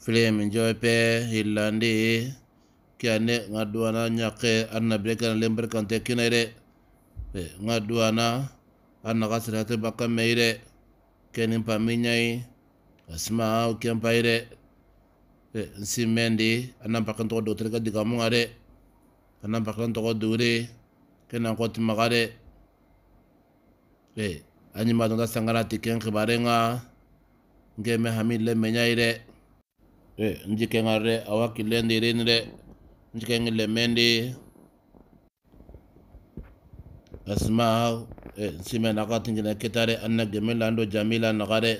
flame enjoy pe hilandi ke ane ngaduana nyake anna breka na bire kana lembere kante kinai de ŋa duwana an naga sirihate bakka mei de kenin pami asma au kenpai de nsimmendi mendi anna pakin tɔgɔ dogotiri ka digamu ŋa de an nan ke nan kɔti maga de an ɲimatɔnta sangana ti ken kibare me e eh, jikeŋar de a wakkilendi rin de jikeŋi le mendi asmaw e eh, simen aka tinjine kitare an na gemila ando jamila naka de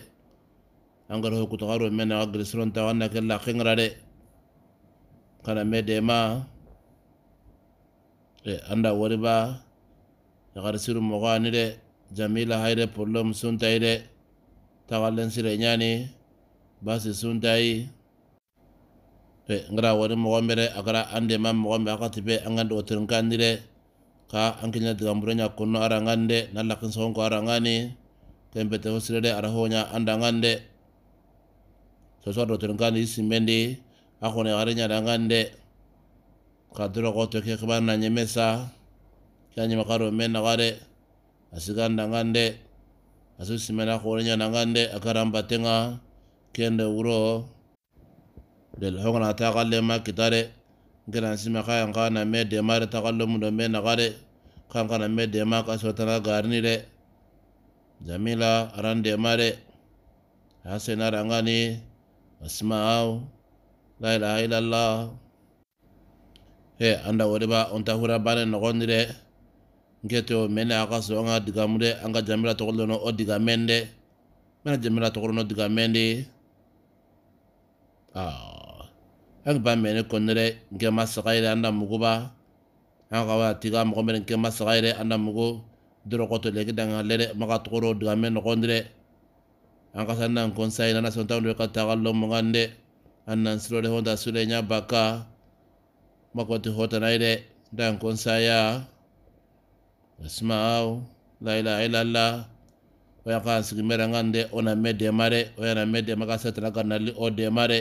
angar hokutaxaro me naxa girisirontaxa na ke lakiŋra de kana me dema e anda woriba yaxar siru moxo ani de jamila hayre problème suntayi de taxa len sire ñani basi suntayi Eh, ngra wari mo mere agara ande ma mo me akati be angande wotirin kandire ka ankinya nya kono ara ngande nalakin sonko ara ngani hosire de ara honya anda ngande sosor wotirin kandi isimendi akone nya da ngande kadiro koto ke kibar na makaro kyanyima karo me nagare asiganda ngande asusimena korenya na ngande akara mbatenga kende wuro del hongna taxale ma kitare ngenan sima xa yan xana me dema re taxalo mudo me naxare kan xana me dema ka sotana garini re jamila aran dema re asena rangani asmaaw la ilaha illallah he anda woriba onta hura bane noxondi re ngete o mene a xa soxanga digamu re anga jamila toxolono o diga men de mena jamila toxolono diga men di aw ah. Ang ba mene konnere nke masagaire anda mugu ba an ka wa tiga mɔgɔ mene nke masagaire anda mugu Duro dorokoto leki danga lere maka tokoro digame nogondire an ka san nan konsayi nana sontaŋdo ka taga Ang nang nan le honta sule nya baka makoti hotanayi de dan konsaya asma'u la ila la. o ya ka mera ngande ona mede mare. o yana mede maka ka ka nali o mare.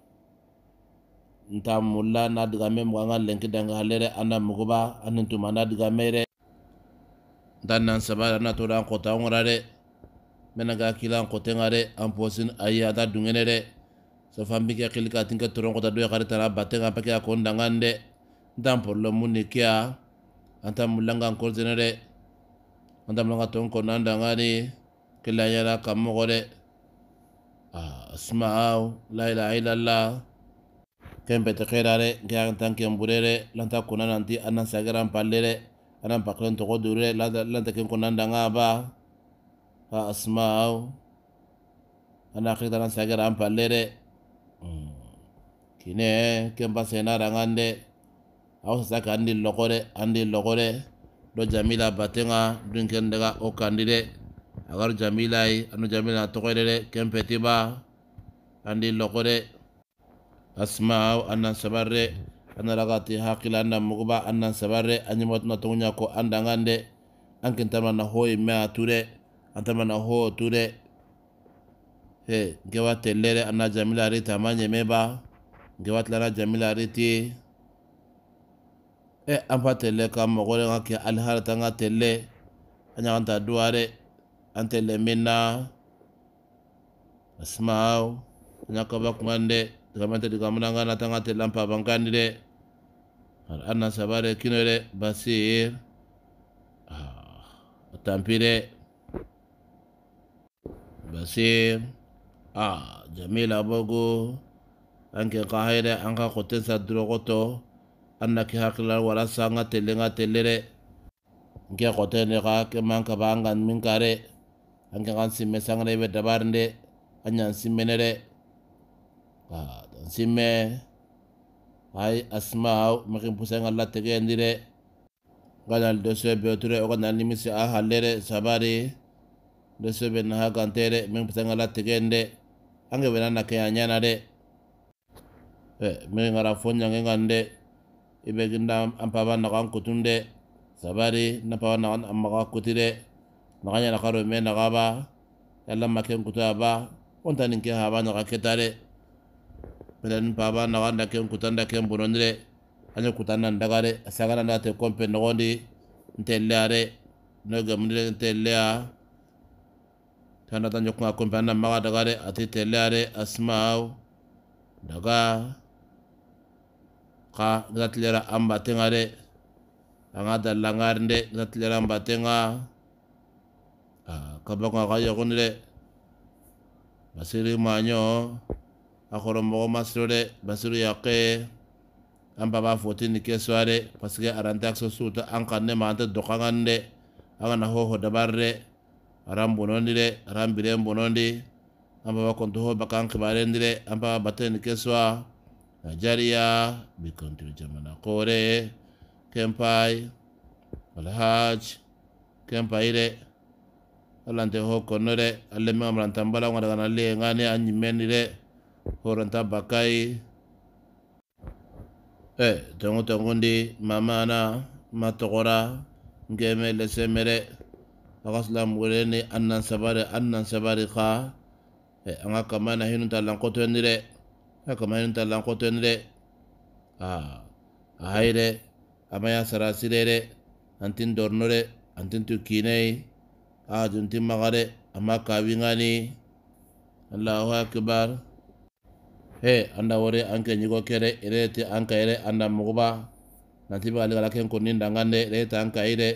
nta mulla na me muga nga lenki danga alere ana mukuba ani tuma na digame re nta nan saba na to dan kota ngora re mena ga kila ngare amposin ayi ata dungene re so fambi ke kilika tinka turon kota do yakare tara batte ga pake akon dangande ntan porlo munni kia anta mulla nga ankor zenere anta mulla nga ton ko nan dangani kila yara kammo gore asma'u ah, la ilaha illallah kempete xeerare an tan ken burere lanta kuna nanti anan sagaran pallere anan paklen togo dure lanta ken kuna ndanga ba ha asmau ana kita anan sageran pallere mm. kine kempa senarangande awo sasa ke andi andil andi re do jamila batenga dunken daga o kandi de agar jamilai anu jamila toxoyde de kempetiba andi re asma annan sabarre anaragati hakila anda muguba annan sabarre anyimatuna tongunya ko andangande ankin na hoyi mea ture na ho ture he ngewa tellere anna jamila riti amanyemeba ngewa tilana jamila riti e an fa telle ka mogore ka ke aliharata ka telle an ɲagan duware an telle min na asmaaw an ɲa kumande gamante di gamana nga na tanga te lampa bankandi de har anna sabare kino de basir ah tampi de basir ah jamila bogo angke kahire anka sa drogoto anna ki hakla wala sanga telenga telere nke kotene ka ke ka bangan minkare angke kan simme sangre be dabarnde anyan de, dan sime hay asma makin pusanga latte ke ndire ganal de se be tre o ganal ni misi a ah halere sabari de se be na ga ntere min pusanga latte ke nde ange be nana ke anyana de e min ngara fonya nge ngande ibe ginda am pa na kan kutunde sabari na pa na kan amma ka kutire na kanya na karo me na gaba yalla makin kutaba on tanin ke haba na ka ketare benen paba naxa nda ken kuta nda ken bononire a ñe kuta na ndaga re a sagana nda te compe noxondi nte lea re no gamunire nte lea tanata ñokunga compe ana maxa daga re ati te lea re a simaw daga xa gatilera a mbatenga re anga dala ngarnde gatilera a mbatenga ah, kabakunga xa yoxunire basiri maño a k o r ɔ m o g ɔ ma siro dɛ basiru y a k e a m ba b'a f u t i n i k e suwa r e p a s i k e aran tɛ a k i s o s u t a an kan ne ma an tɛ dɔ kan h g a n d e an g a n a h ɔ h o dabari dɛ a r a m b ɔ n o n d i d e a r a m bire m b ɔ n o n d i a m ba ba k o n t ɔ h o ba kan kibarendi d e a m ba ba t e ni k e suwa n a j a r i a bi k o n t i r i jamana k o r e k e m p a y i a l h a j k e m p a i r e ala n tɛ h o k o n o r e ale mɛ a m a l a n t a m bala n ŋa daga na le n g a ne a n y i m e n i d e horan tamba kai e tongo tongo ndi mamana matogora ngeme le semere akasla mureni annan sabari annan sabari ka e anga kama na hinu talan koto ndire a kama hinu talan koto ndire a a haire amaya sarasire re antin dornore antin tukinei a jinti magare amma kawingani allahu akbar E, anda wore anke nyigo kere ere te anka ere anda mugba nanti ba lega lake ko ninda ngande ere te anka ere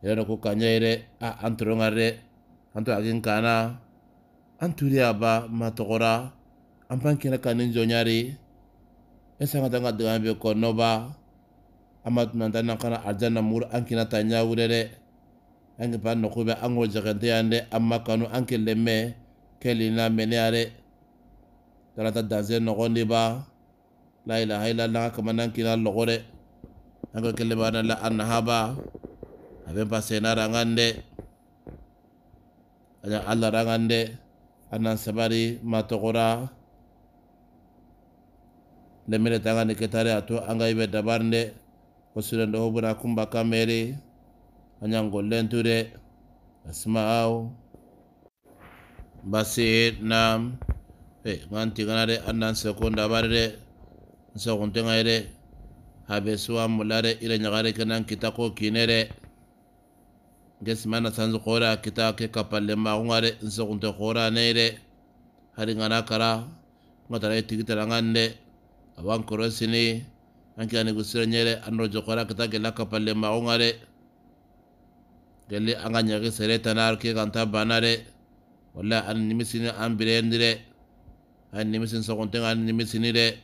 ere ko kanya ere a antro ngare antu agin kana antu ba matora ampan kanin jonyari esa ngata ngat dewa be ko no ba amat nanda na kana arjana mur ankina tanya wurere ange pan no ko be ango jagande ande kanu anke leme kelina meneare dalata danse nɔgɔn de ba la ilaha illa allah kamanan kina lɔgɔ dɛ an ka kele b'a la annahaba a bɛ ba na rangan dɛ a ja ala rangan dɛ an sabari ma tɔgɔra lɛmɛrɛ ta an ka nin a to an ka i dabari dɛ ko bɛna kunba an dɛ basir nam mantigana de andan sekunda bare de nsekuntenga de habe suwa mula de ila nyagare kenan kita ko kine de ngesimana sanzu kora kita ke kapalle magunga de nsekunte kora ne de hari ngana kara ngatara itikitara ngande awan korosini anki ani gusira nyere anro jokora kita gela kapalle magunga de gelli anga nyagi sere tanar ke kanta banare wala an nimisini an birendire an nimisin sokonten an misin de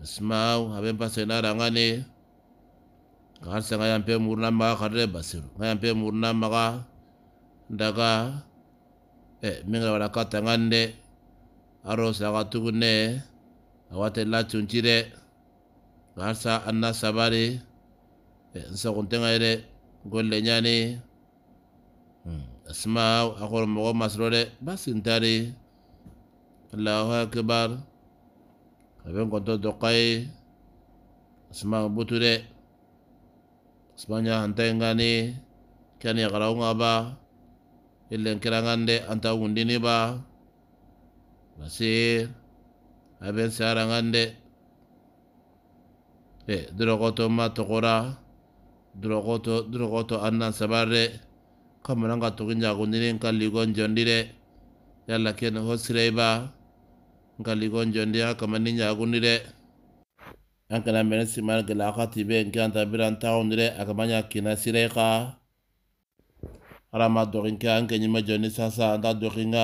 asmau haben pasena rangane sa ngayam pe murna maga karre basiru ngayam pe murna maga daga e mingra wala kata ngande aro saga tugune awate la chuntire sa anna sabari e sokonten nga ire golle nyani hmm, smau akor mogo masrore basintari Allahu akbar abin kwanto dokai asma butu de asmanya hantai ngani kani yakarau ngaba illen kirangan anta wundini ba basir abin sarangan de e eh, durokoto ma tokora durokoto durokoto annan sabar de kamanan ka tuginjagundinin kan ligon ya de yalla ken nkaligon jondiya kamanni ñagundi de an kana mene siman gela akati be nkanta biran tawundi akamanya kina sireka ka harama dokin ke an kenyima jondi sasa anta dokin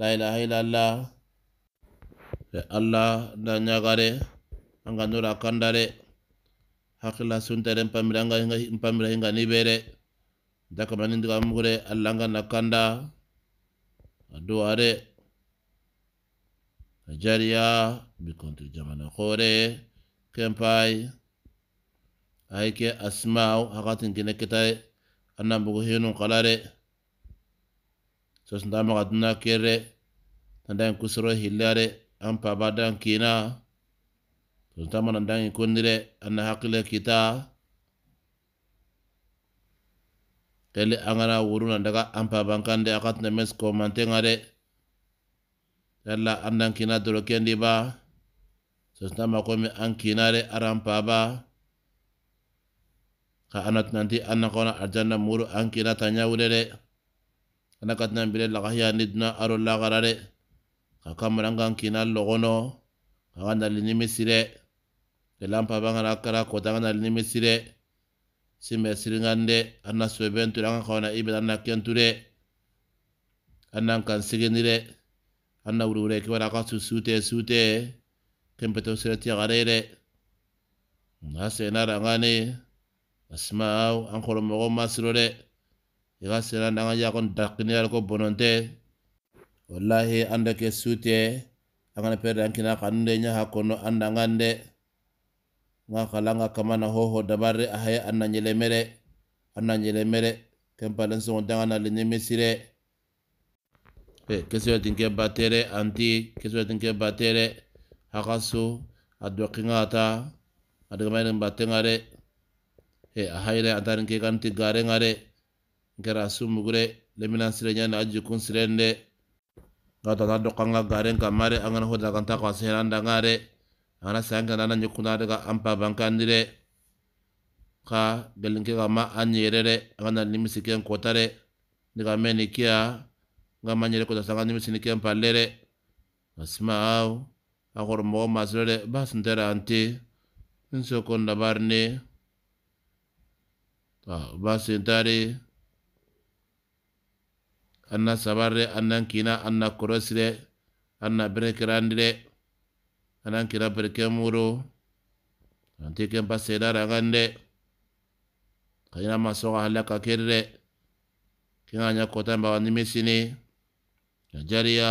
la ilaha illallah ya allah nda nyagare de an ga kanda de hakila suntere mpamira hinga nibere dakamani ndiga mugu de allah n kanda nigeria bicont jamanakhore kempai aike asmau hakatin kina kitare anabugu hinunkalare sosuntamakadunakire adan i kusuro hili are anpaba dan kina sntama andaikuire ana hakila kita kele angana wuruadaga anpaban ka akatna mescomantengare Tala andan doro kendi ba. Sosna makomi, mi ankina re aram pa ba. Ka anat nanti anna kona arjanna muru ankina tanya wule re. katna mbile lakahya nidna aru lakara re. Ka kamuranga ankina logono. Ka ganda li nimi sire. lampa banga lakara kota ganda li nimi sire. Sime siringande anna suwebentu langa kona ibe anna kenture. Anna kansigenire. Anna kansigenire. anna wurwure ke wara kasu sute sute kempeto serati garere nase nara ngane asmau an khoro mogo masrore iga na ndanga ya kon dakini ko bononte wallahi anda ke sute angana perda kina kanunde nya hakono anda ngande nga kama na hoho dabare ahaye anna mere anna nyelemere kempalen so ndanga na lenyemesire كسوة تنكي باتيري anti, كسوة تنكي bate هقصو أدوكيناتا أدوكيناتا باتينغاري a hayre antarin ke kanti garen are gara sumugure leminan sirenya na aji kun sirende ngata ta gare garen kamare angana hoda kanta kwa siranda ngare angana sanga nana nyukuna daga ampa dire, ka gelinke kama anyerere angana limisiken kotare nika meni kia nga manyere ko tasanga nimi sini kiam palere asma au akor mo masere bas ndera anti nso kon barne ta bas ndare anna sabarre anna kina anna korosire anna berekirandire anna kira breke muro anti kem pasera ragande kayina masoka halaka kerre kinga nya kota mbawa Jajaria,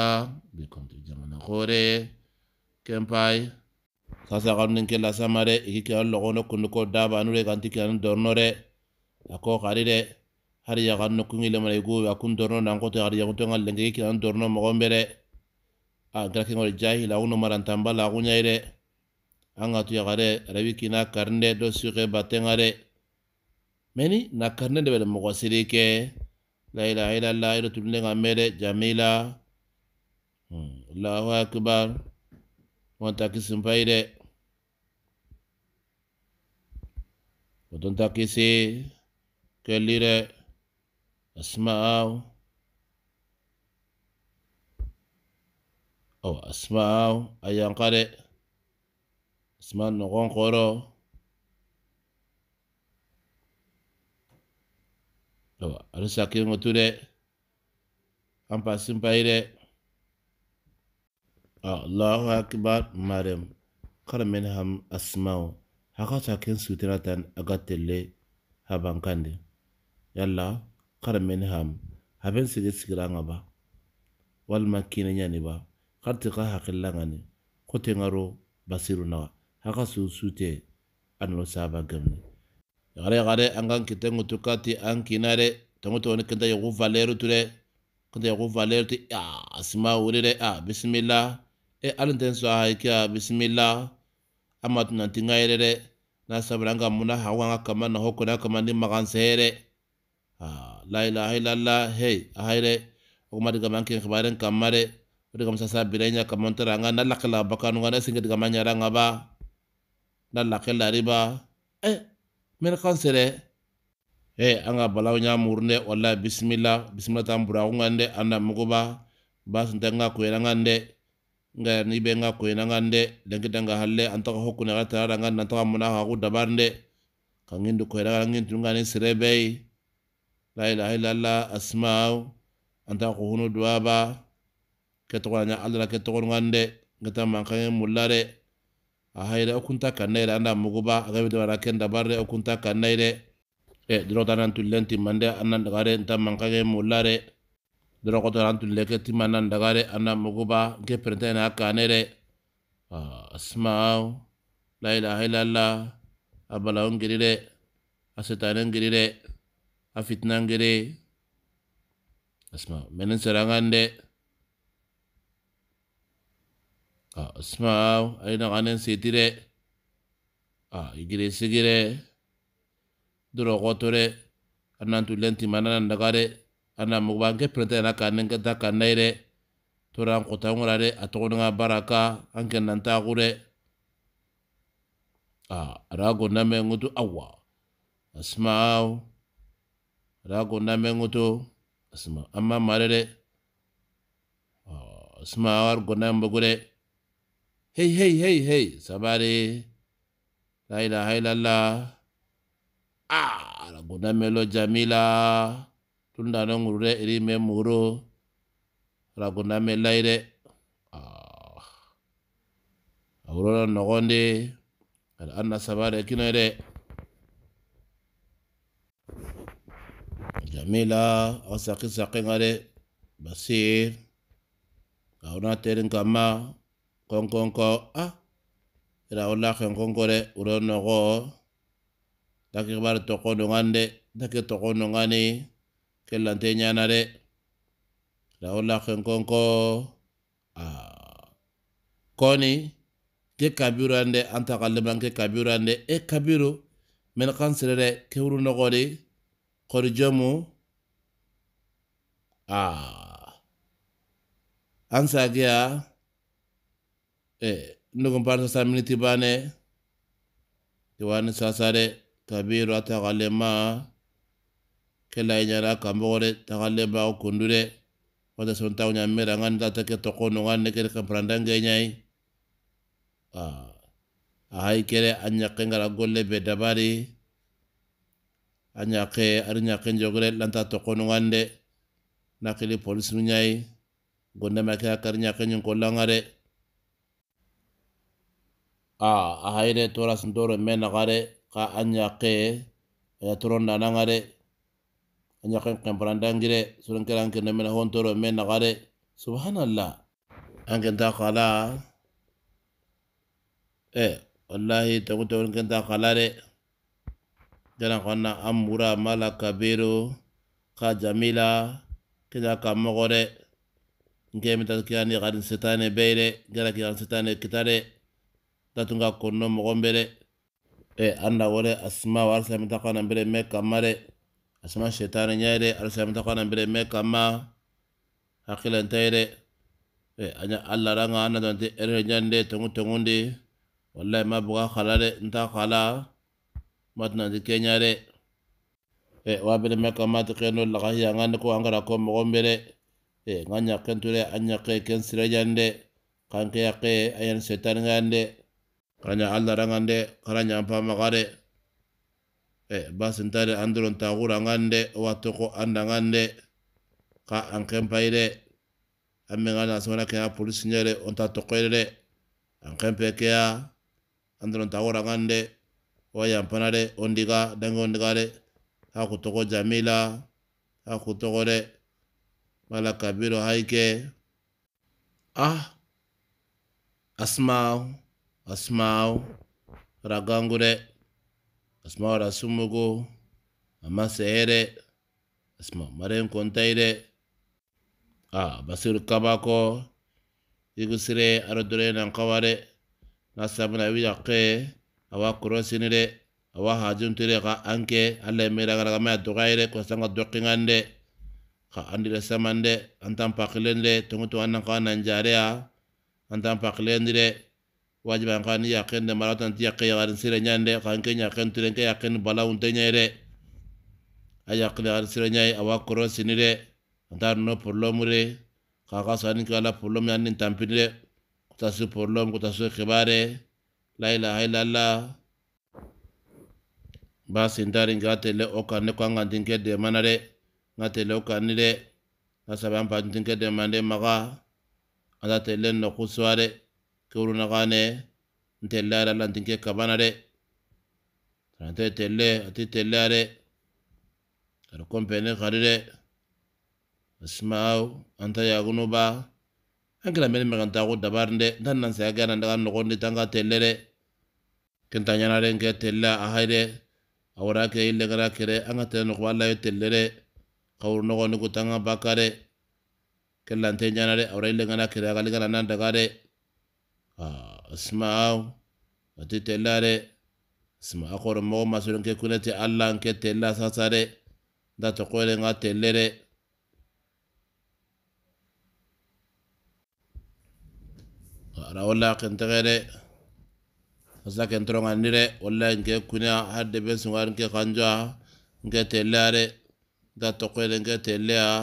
bikontu jamana gore, kempai. Sasa kalu la samare, ikike hon logono kunduko daba anure gantikaren anu dornore. Ako karire, hari ya gannu kungi le mara dorno nangote hari ya kutu ngal lengke ikike anu jahi gare, karne batengare. Meni, nakarne debele mogosirike. Meni, لا إله إلا الله إلا تبلغ أمري جميلة الله أكبر وانتا كسم فايدة وانتا كسي كليرة أسماء أو أسماء أو أيان قرأ أسماء نغون قرأ yawa ani sakin wato dɛ an pasin bayi dɛ allahu akbar mariam kar ham asma'u haka sakin sutura a aga telle haban kandi yalla kar ham haben sigi sigira nga ba walma kine nyani ba kar ka hakilla nga ni kote ngaro basiru nawa haka su sute anlo saba gamni yagare yagare an kan kite ŋutu kati an kina de tongoto woni kinta yagu valeru tu de kinta yagu valeru tu a ya, asima wuri a ya, bisimila e alin ten so ahayi ke bisimila ama nanti ŋa na muna hawa ŋa kama na hokona kama ni magan sehe de a ah, la hei illallah hey ahayi de okuma diga man ken xibaren kamma de o diga masasa bira ɲa kamon tara na lakila bakanu ŋa na singe diga ba na eh mene kansere e anga balaw nya murne walla bismillah bismillah tam bura ngande anda an bas mogoba basunta n ngande koyena nga ni be nga koyena kan dɛ lenkita danga halle anta ko hokku ka tarara ranga nan taga mona haku dabarin dɛ kangin du ko kan ngin tunga ni sire la ilaha illallah asma'u anta ko kuhunu duaba ketoranya allah la ngande ala ahaire okunta kanaire anda muguba da ara kenda barre okunta kanaire e eh, dro tanan tulenti mande anan dagare nta mankage mulare dro qotaran tulleke timanan dagare anan muguba ge pretena kanaire asmau ah, la ilaha illa allah abala ongirire asetanan girire afitnan girire asmau menen serangande Ah, esma hau, aina ganean ziti ere. Ah, egire-egire. Dura goto ere. Anantu lentimanan andakare. Anamogu banki pertena kanen getakarnei ere. Toran gota ongora ere. Atoa dena baraka, anken nantako ere. Ah, arago name gutu, awa. Esma hau. Arago name gutu. Esma, amamare ere. Ah, esma hau, name gutu ere. Hey, hey, hey, hey, somebody. La ilaha illallah. Ah, la guna melo jamila. Tunda nong ure iri memuro. La guna melaire. Ah. Aurora nogonde. Ala anna sabare kino ere. Jamila, asaki saki ngare. Basir. Aurora terin kamaa. konkonko a ah, ira walla kenkonko de wuro nogo dake kibar toko nongan de dake toko nongani kellante ñana de ira walla kenkonko a ah, koni ke kabiru ande anta kalleman ke kabiru ande e kabiru men kan sirere ke wuru nogo de kori jomu a ah, ansa sagiya e eh, ndugu parsa saminiti bane tiwani sasare kabiru ma kela inyara kambore takalema okundure wata sontaw ngan ta ta ke tokono ngani kere kamparandange ñayi ahay kere a ñakke ngara golle be dabari a ñakke ari ñakke jogre lanta tokono de nakili polis nu ñayi ma ke akari ñakke a ah, a haire tora menakare mena ka anya ke ya turon na nangare anya kan kan parandangire surun menakare kan me na toro mena subhanallah an kala eh wallahi ta kuta wurin kan ta kala re jana amura malaka biru ka jamila kida ka mogore ngemita kiani kiyani garin setane beire gara kiani setane kitare datunga kono konno e anda wore asma wa arsilamita ya kana mbere me kamare asma asima shetani ɲaye de arsilamita ya kana bere me kama hakilentaye e anya alla ranga anda donte ere nyande tongu ndi wallahi ma buga khalare de nta matna matinanti kenya e wa bere me kama ti keno lakahiya ngani ko angara ko mogon e nganya kenture anya ke ɲake nyande yake ayan shetani kanya alda rangande karanya ampa kare e eh, basintade andron tagura ngande watoko anda ngande ka ankempayde amme ngana sona kaya polisi nyere onta tokoyde ankempe kaya andron tagura ngande wayampanade ondiga dange aku toko jamila aku de malaka kabiro haike ah asmau asmaw ragangure asmaw rasumugu amaseere asmaw maren kontayre a basir kabako igusire arodure nankaware nasabna wiyake awa kurosinire awa hajumtire ka anke alla meragaragame a dugayre kosanga dokingande ka andire samande antan pakilendire tongutu annankawa nanjareya antan pakilendire wajiban kan ken de maratan ti yakin garin sire nyande kan ke ken tren ke ken bala unte nyere aya yakin yakin sire nyai awa koro sinire antar no problem re kaka sani kala problem ya nin tampinire ta su problem ta su khibare la ilaha illallah basi darin gate le kan ne kwanga ke de manare ngate le oka nire nasaba mpa ke de mande maga anda tele no kusware kuru na gane ntela la la kabana re ante tele ati tele re karo kompeni kari re asmau anta ya ba angela meli maganda ku dabarnde dan na se agana ndaga no gondi tanga tele re kenta nyana re nge tele a haire ke ile gara kere anga tele no wala ba yo tele re kuru na gono ku tanga bakare ke lante nyana re awara ile gana kere agala gana ndaga asma'u ati tella dɛ asma'u kɔrɔ mɔgɔ ma sɔrɔ nkɛ ti tɛ ala nkɛ tella sasa dɛ Nda tɔkɔ yɛrɛ nka tɛlɛ dɛ ara wala kɛntɛgɛ dɛ asa kɛntɔrɔ nka ni dɛ wala nke kunɛ har de bɛ sɔn nkɛ Nke tella tɛlɛ dɛ nta tɔkɔ yɛrɛ nkɛ a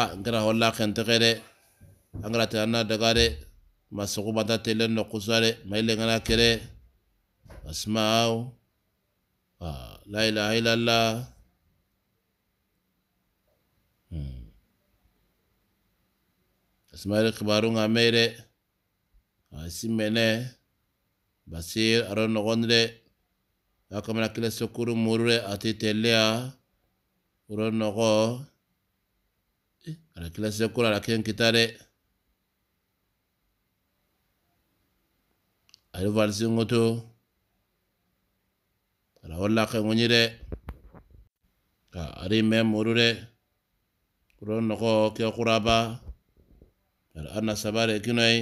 a nkɛra wala kɛntɛgɛ dɛ an kɛra tɛ daga dɛ masugubata telen no kusare maile ngana kere asmau la ilaha illallah asmail kibaru nga mere asimene basir aron nogonre akamana kile sokuru murure ati telea uron nogo ala kile sokuru ala ken kitare ayi valisi ŋo to ala wo lake ŋo de ka ari me moru de kuro nogo ke kuraba ala ana sabare kinoyi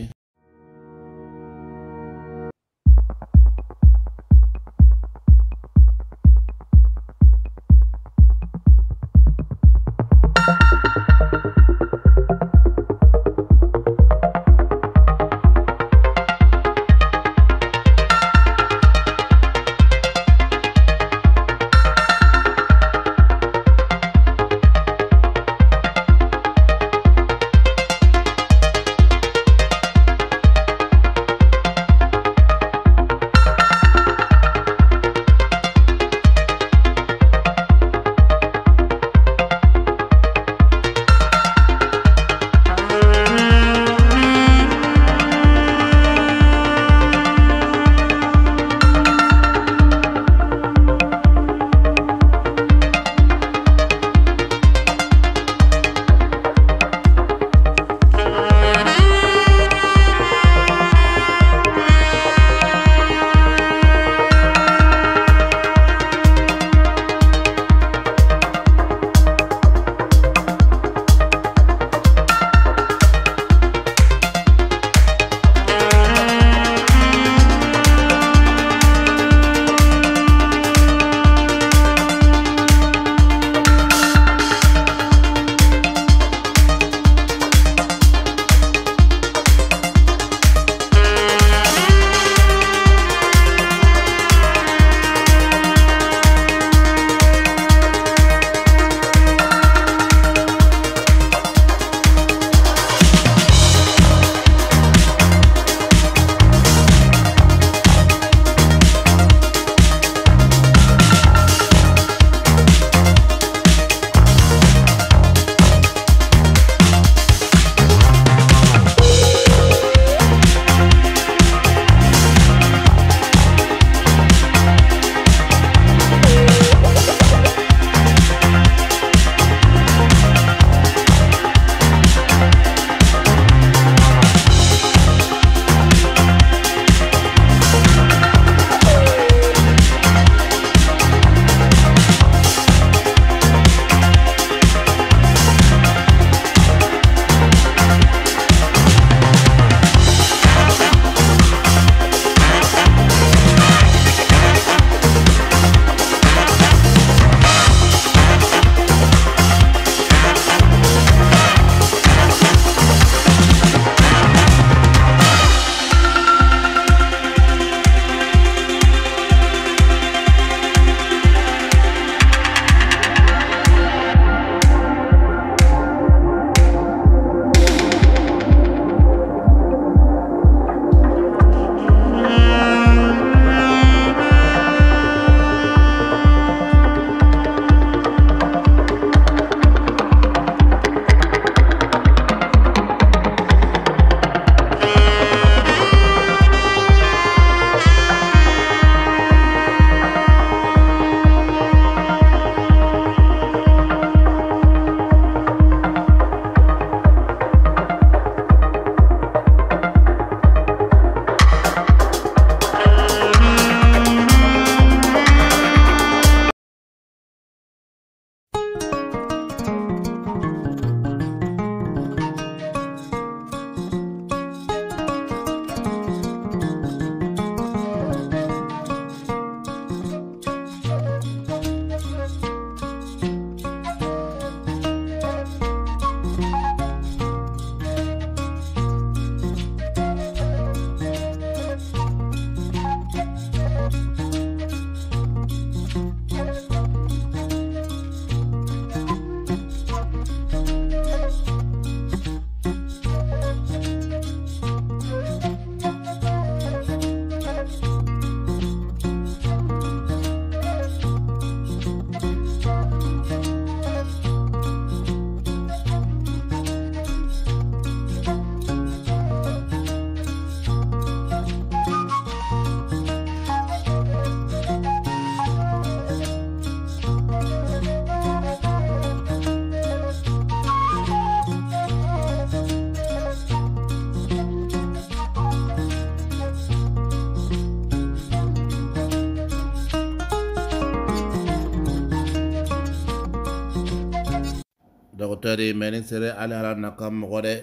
وطري مين سري على هلا نقام غوري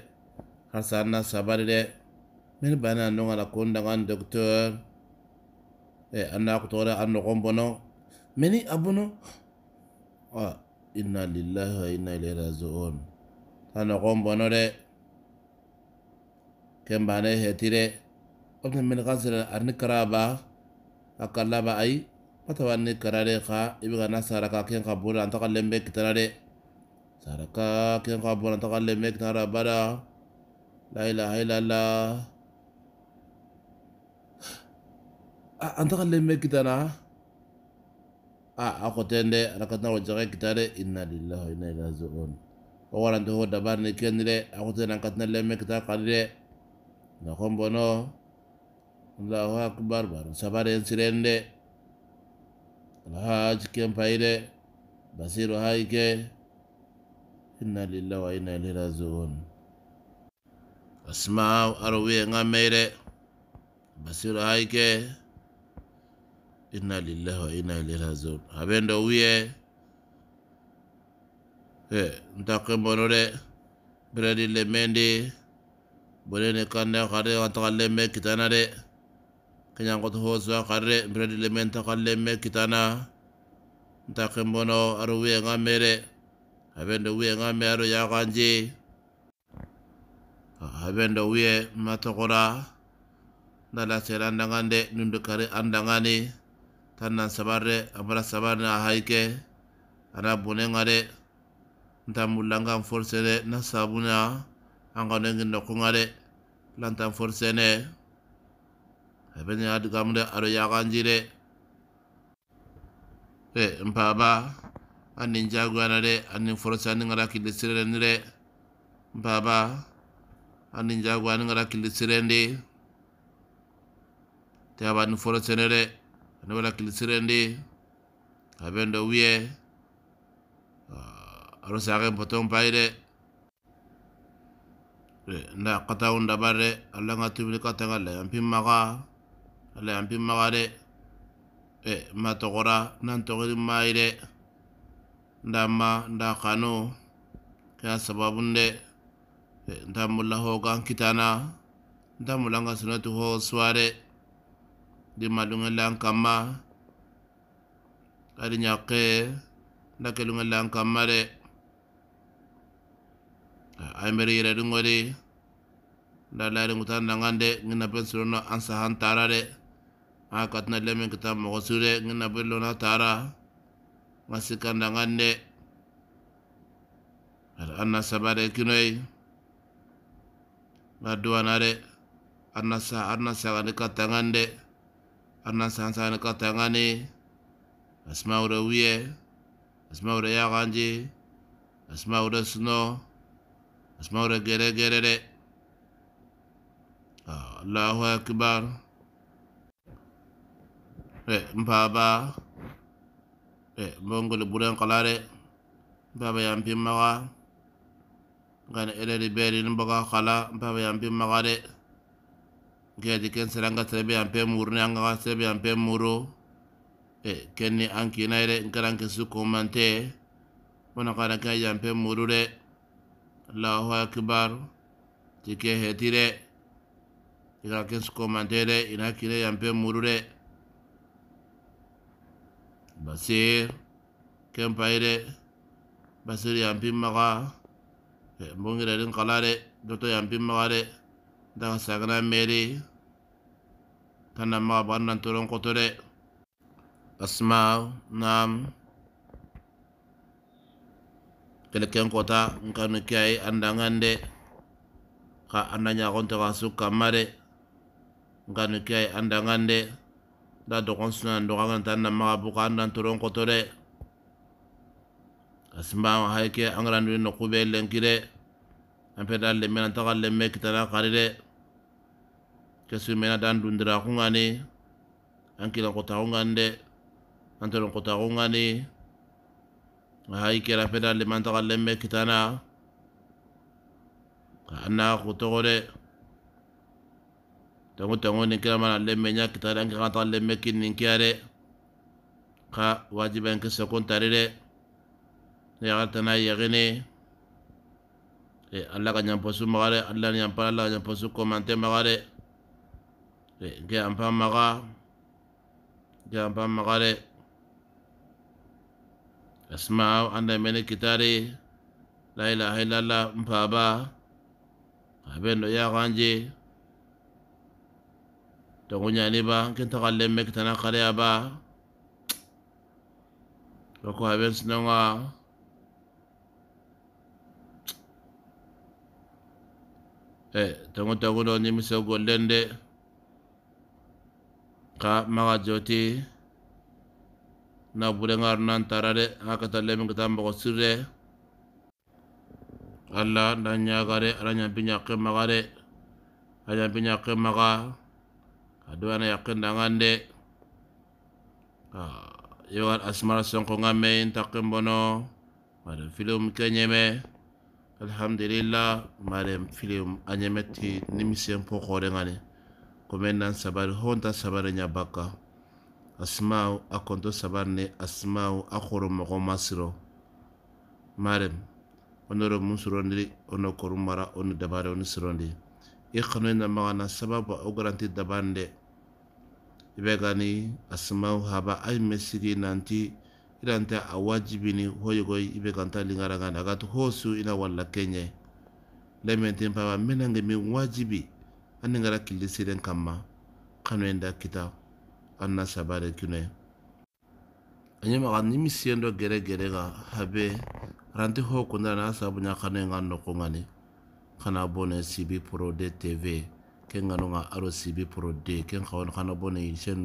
حسنا صبر دي من بنا نونا كون دغان دكتور اي انا قطوري عن نقوم بنو مني ابنو اه انا لله وانا اليه رازعون انا قوم بنو دي كم بانا هيتي دي ابن من غزر ارنكرا با اقلا با اي فتوان نكرا دي خا ابغا ناسا ركاكين قبول انتقل لنبك تنا دي تركا كن قابونا تقلم ميك نرى برا لا إله إلا الله أنت قلم ميك تنا أخو تندي ركتنا وجهك كتاري إنا لله وإنا إلى زؤون أولا أنت هو دبار نكين لي أخو تنا ركتنا لميك تقلم نقوم بنو الله أكبر بارو سبارين سيرين لي الحاج كم فايدة بصير هايكي inna lillah wa inna ilahi rajiun asmaw aro wiyenga meyre basiro hayke inna lillahi wa inna ilahi rajiun haɓendo wiye e ntakkebonore beredi lemmendi bonene kanne hare antaka lemme kitana de keñangoto hosuwa karre beredi lemme ntaka lemme kitana ntakkebono aro wiyenga meyre Avendo uye nga meru ya kanji. Ah, Avendo uye matokora. Nala sera ndangande nundukari andangani. Tanan sabare Abra sabare na haike. Ana bune ngare. Ntamulanga mforsene na sabuna. Anga nengi noku ngare. Lanta mforsene. Avendo adgamre aru ya kanjire. Eh, mpaba. Anin jaguanare, anin furutsa, anin gara kilitzarenare Bapa Anin jaguanara kilitzarenare Teaba anin furutsa nire Anin gara kilitzarenare Gaben doi ere Arrosiak egin boton bai ere Nire akata gu ndabar ere Hala nga tibide katena lehen pin maka Lehen pin maka ere E, ema tokora, nantoketik ema ndamma nda kano kaya sababunde e, nta ho hogan kitana nta mulanga sunatu ho suare di malunge lan kari nyake ñakke nda kelunge lan re ai aymeri yire ɗungodi nda layiringutan dangande ngina pen surono an sahan tara a lemen kita mogo ngina bellona tarare masih kandangan de ada anna sabare kinoy ma duwana de sa anak sa ane katangan de anak sa sa ngani asma ura wie asma ura yaganji asma ura suno asma ura gere gere de Allahu akbar Eh, mbaba. Eh, bongol buren kalare baba yampin maga ngana eleli beerin baga kala baba yampin maga de gedi ken seranga serebe yampe murni eh, angaga serebe yampe muro e kenni ankinaire nkaranke sukomante wona karanke yampe muru de allahu akbar tike hetire ikara ken sukomante de ina kine yampe muru de basir paire basir yampin maga eh, bongiradin kalare doto yampin re daga sakna meri kana maga bannan turun kotore asma nam keleken kota nkanu kiai andangande ka andanya suka mare kamare nkanu kiai andangande da dogon suna dogagantan nan maga buka an dan toron koto de kasimba hayke an garandui nokube lenki de an peda lemme nan taga lemme kitana kari de kesu mena dan dundira kungani an kilan kota kungani de an toron kota kungani hayke ra peda lemme an taga lemme kitana ka an naga kotogo de tangu tangu ni kira mana lemme nya kita dan kira ta lemme kin ni kiare ka wajiban ka sakon tare de ne ya ta na ya gene e Allah ka nyam posu magare Allah nyam pa Allah nyam posu komante magare e ke ampa maga ke ampa magare asma anda mene kitare la ilaha illallah mpaba abendo ya ganje taiblmnaba habesnttiiegolene a magayoidbrruraasir aladaaga aaaaam Aduh ana yakin dengan de. Yawan ah, asmara sengkong ngame intakim bono. Madem film kenyeme. Alhamdulillah. Madem film anyeme ti nimisim pokore ngane. Komendan sabar honta sabar nyabaka. Asmau akonto sabar ne asmau akoro mokom masro. Madem. Onoro musurondi ono korumara ono dabare ono surondi. Ikhanoina magana sababa ugaranti dabande. Madem. ibegani asmau haba ay mesigi nanti irante awajibini hoyogoi ibeganta lingarangani agatu hosu ina walla kenye lementen paba menange min wajibi aningara kili siren kamma kanuen da kita anna sabare kune anyamaga nimi siyendo gere gere ga habe ranti ho kundana sabunya kanuen ga nokongani kana bone sibi pro tv ken ngano nga RCB pro de ken khawan khana bone chen